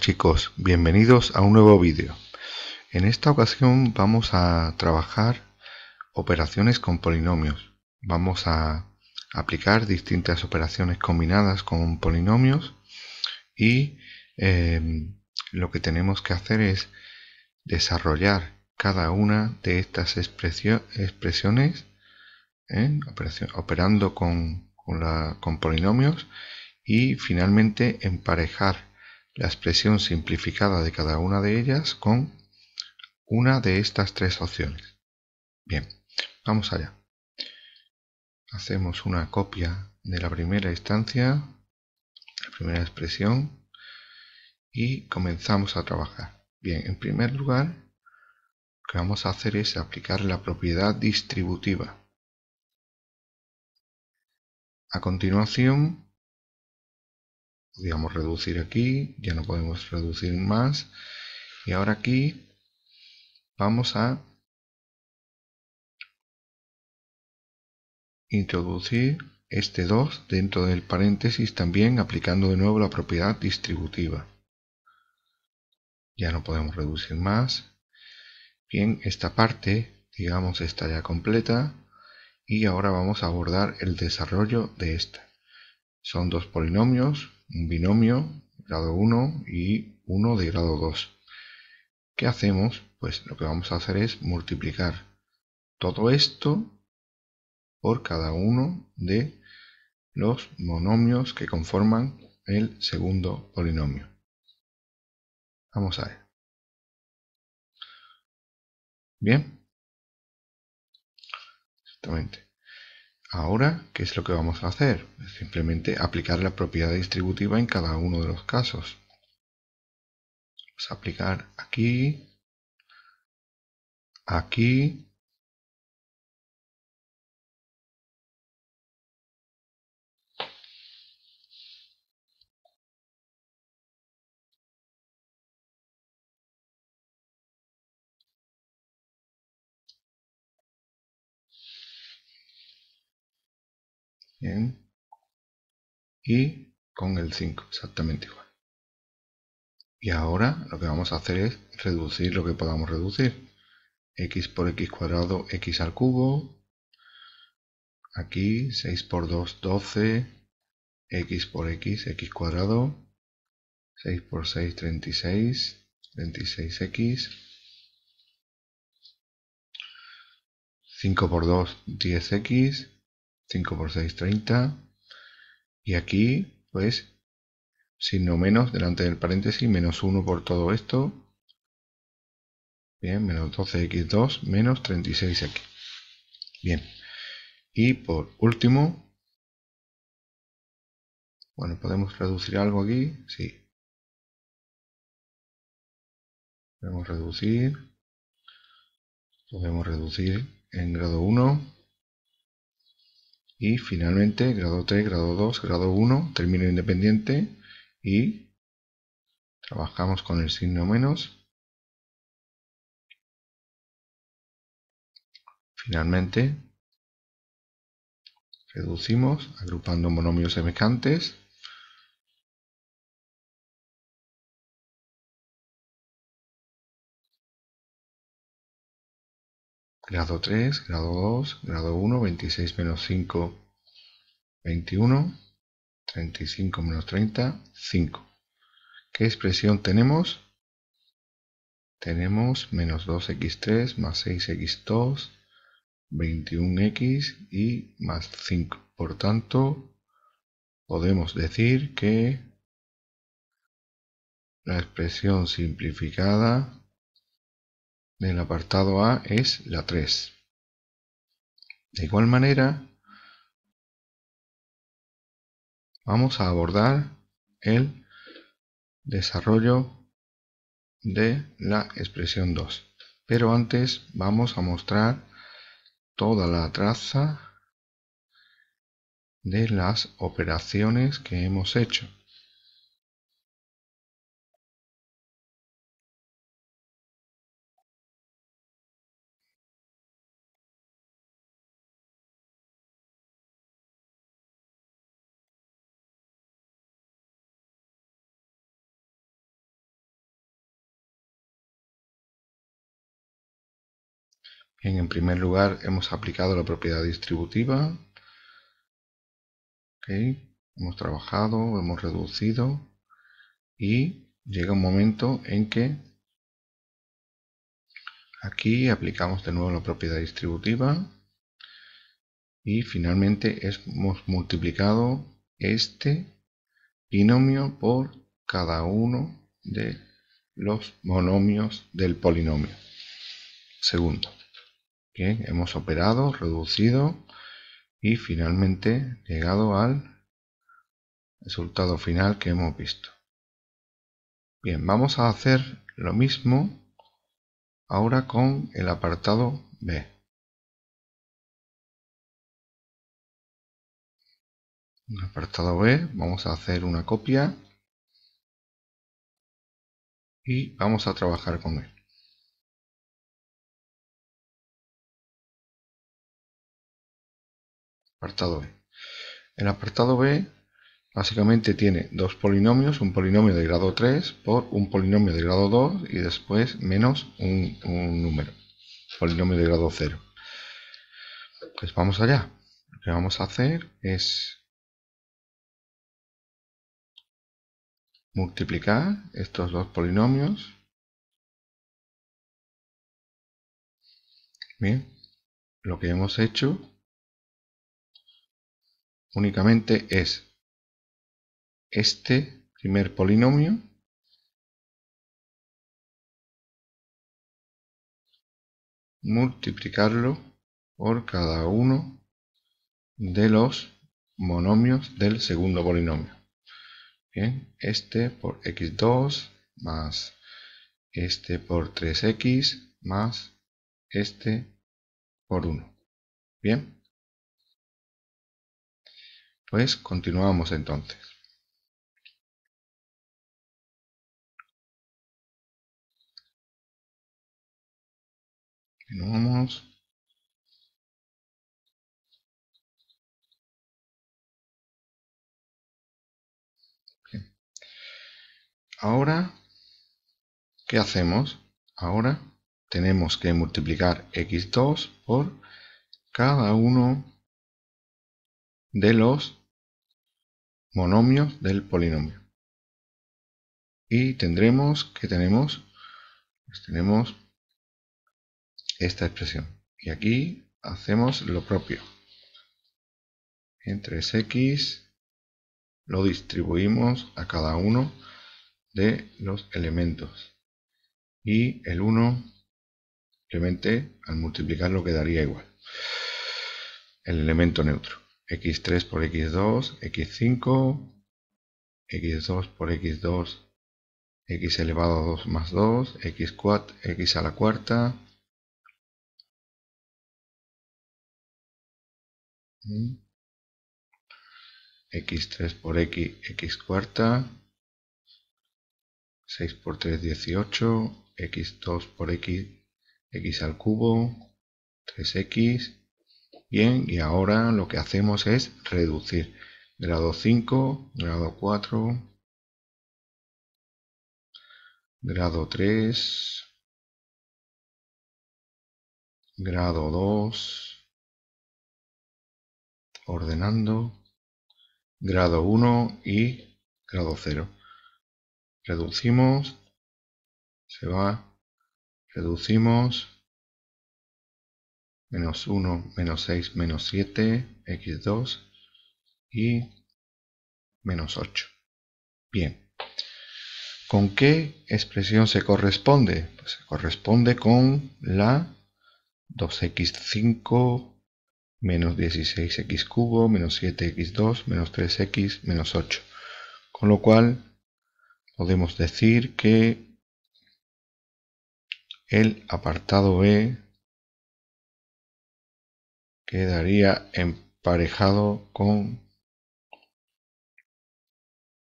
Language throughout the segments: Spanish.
chicos, bienvenidos a un nuevo vídeo. En esta ocasión vamos a trabajar operaciones con polinomios. Vamos a aplicar distintas operaciones combinadas con polinomios y em, lo que tenemos que hacer es desarrollar cada una de estas expresiones ¿eh? operando con polinomios y finalmente emparejar la expresión simplificada de cada una de ellas con una de estas tres opciones. Bien, vamos allá. Hacemos una copia de la primera instancia, la primera expresión, y comenzamos a trabajar. Bien, en primer lugar, lo que vamos a hacer es aplicar la propiedad distributiva. A continuación, podíamos reducir aquí, ya no podemos reducir más. Y ahora aquí vamos a introducir este 2 dentro del paréntesis también aplicando de nuevo la propiedad distributiva. Ya no podemos reducir más. Bien, esta parte, digamos, está ya completa y ahora vamos a abordar el desarrollo de esta. Son dos polinomios, un binomio de grado 1 y uno de grado 2. ¿Qué hacemos? Pues lo que vamos a hacer es multiplicar todo esto por cada uno de los monomios que conforman el segundo polinomio. Vamos a ver. Bien. Exactamente. Ahora, ¿qué es lo que vamos a hacer? Simplemente aplicar la propiedad distributiva en cada uno de los casos. Vamos a aplicar aquí, aquí Y con el 5, exactamente igual. Y ahora lo que vamos a hacer es reducir lo que podamos reducir. x por x cuadrado, x al cubo. Aquí 6 por 2, 12. x por x, x cuadrado. 6 por 6, 36. 36x. 5 por 2, 10x. 5 por 6, 30. Y aquí, pues, signo menos delante del paréntesis, menos 1 por todo esto. Bien, menos 12x2, menos 36 aquí. Bien. Y por último, bueno, ¿podemos reducir algo aquí? Sí. Podemos reducir. Podemos reducir en grado 1 y finalmente grado 3, grado 2, grado 1, término independiente y trabajamos con el signo menos. Finalmente reducimos agrupando monomios semejantes grado 3, grado 2, grado 1, 26 menos 5, 21, 35 menos 30, 5. ¿Qué expresión tenemos? Tenemos menos 2x3 más 6x2, 21x y más 5. Por tanto, podemos decir que la expresión simplificada del apartado A es la 3. De igual manera, vamos a abordar el desarrollo de la expresión 2. Pero antes vamos a mostrar toda la traza de las operaciones que hemos hecho. en primer lugar hemos aplicado la propiedad distributiva. Hemos trabajado, hemos reducido y llega un momento en que aquí aplicamos de nuevo la propiedad distributiva y finalmente hemos multiplicado este binomio por cada uno de los monomios del polinomio. Segundo. Bien, hemos operado, reducido y finalmente llegado al resultado final que hemos visto. Bien, vamos a hacer lo mismo ahora con el apartado B. El apartado B, vamos a hacer una copia y vamos a trabajar con él. Apartado El apartado B básicamente tiene dos polinomios, un polinomio de grado 3 por un polinomio de grado 2 y después menos un, un número, polinomio de grado 0. Pues vamos allá. Lo que vamos a hacer es multiplicar estos dos polinomios. Bien, lo que hemos hecho únicamente es este primer polinomio multiplicarlo por cada uno de los monomios del segundo polinomio. Bien, este por x2 más este por 3x más este por 1. Bien. Pues continuamos entonces. Continuamos. Ahora, ¿qué hacemos? Ahora tenemos que multiplicar x2 por cada uno de los monomios del polinomio. Y tendremos, que tenemos? Pues tenemos esta expresión. Y aquí hacemos lo propio. Entre x lo distribuimos a cada uno de los elementos. Y el 1 simplemente al multiplicarlo quedaría igual. El elemento neutro x3 por x2, x5, x2 por x2, x elevado a 2 más 2, x4, x a la cuarta. x3 por x, x cuarta, 6 por 3, 18, x2 por x, x al cubo, 3x, Bien, y ahora lo que hacemos es reducir. Grado 5, grado 4, grado 3, grado 2, ordenando, grado 1 y grado 0. Reducimos, se va, reducimos, menos 1, menos 6, menos 7, x2 y menos 8. Bien. ¿Con qué expresión se corresponde? Pues se corresponde con la 2x5 menos 16x cubo menos 7x2 menos 3x menos 8. Con lo cual podemos decir que el apartado E quedaría emparejado con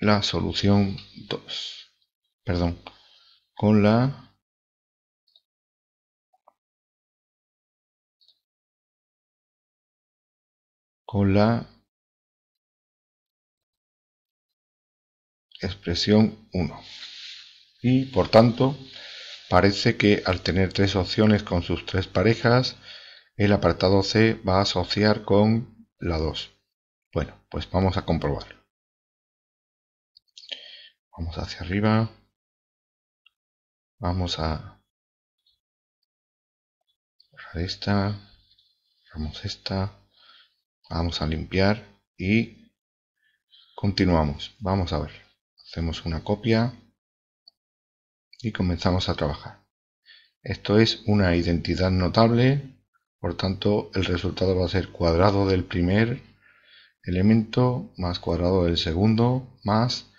la solución 2. Perdón, con la con la expresión 1. Y por tanto, parece que al tener tres opciones con sus tres parejas, el apartado C va a asociar con la 2. Bueno, pues vamos a comprobarlo. Vamos hacia arriba. Vamos a cerrar esta. esta. Vamos a limpiar y continuamos. Vamos a ver. Hacemos una copia y comenzamos a trabajar. Esto es una identidad notable por tanto, el resultado va a ser cuadrado del primer elemento más cuadrado del segundo más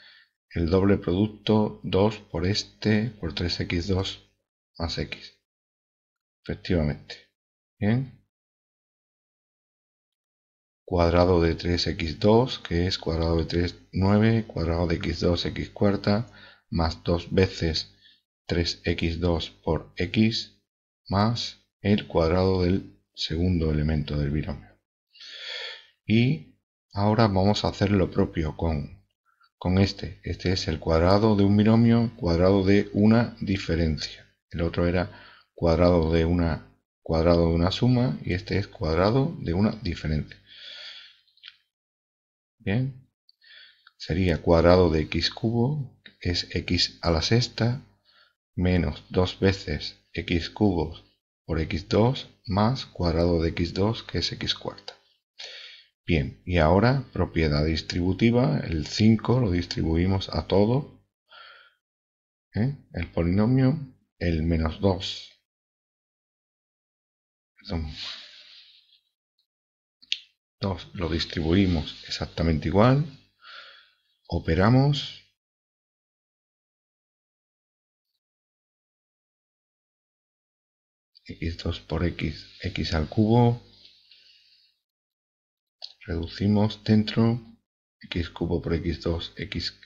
el doble producto 2 por este por 3x2 más x. Efectivamente. Bien. Cuadrado de 3x2, que es cuadrado de 3, 9, cuadrado de x2, x cuarta, más 2 veces 3x2 por x, más el cuadrado del segundo elemento del binomio. Y ahora vamos a hacer lo propio con, con este. Este es el cuadrado de un binomio, cuadrado de una diferencia. El otro era cuadrado de una cuadrado de una suma y este es cuadrado de una diferencia. Bien, sería cuadrado de x cubo, es x a la sexta, menos dos veces x cubo por x2 más cuadrado de x2 que es x cuarta. Bien, y ahora propiedad distributiva, el 5 lo distribuimos a todo. ¿eh? El polinomio, el menos 2. Perdón. 2 lo distribuimos exactamente igual. Operamos x2 por x, x al cubo, reducimos dentro, x cubo por x2, x,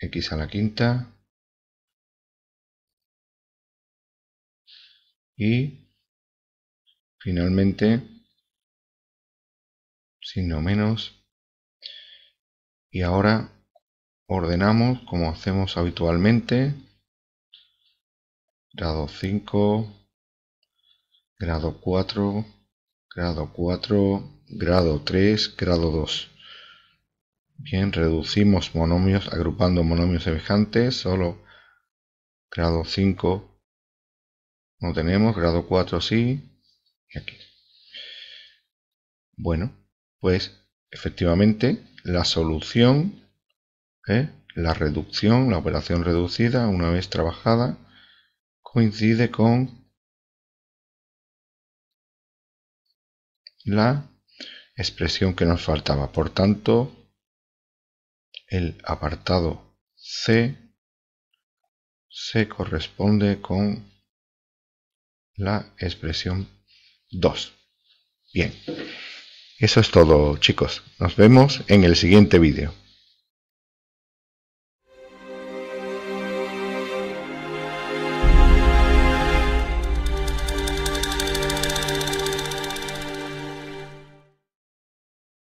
x a la quinta, y finalmente, signo menos, y ahora ordenamos como hacemos habitualmente, grado 5, grado 4, grado 4, grado 3, grado 2. Bien, reducimos monomios agrupando monomios semejantes, solo grado 5 no tenemos, grado 4 sí, y aquí. Bueno, pues efectivamente la solución, ¿eh? la reducción, la operación reducida, una vez trabajada, coincide con la expresión que nos faltaba. Por tanto, el apartado C se corresponde con la expresión 2. Bien, eso es todo chicos. Nos vemos en el siguiente vídeo.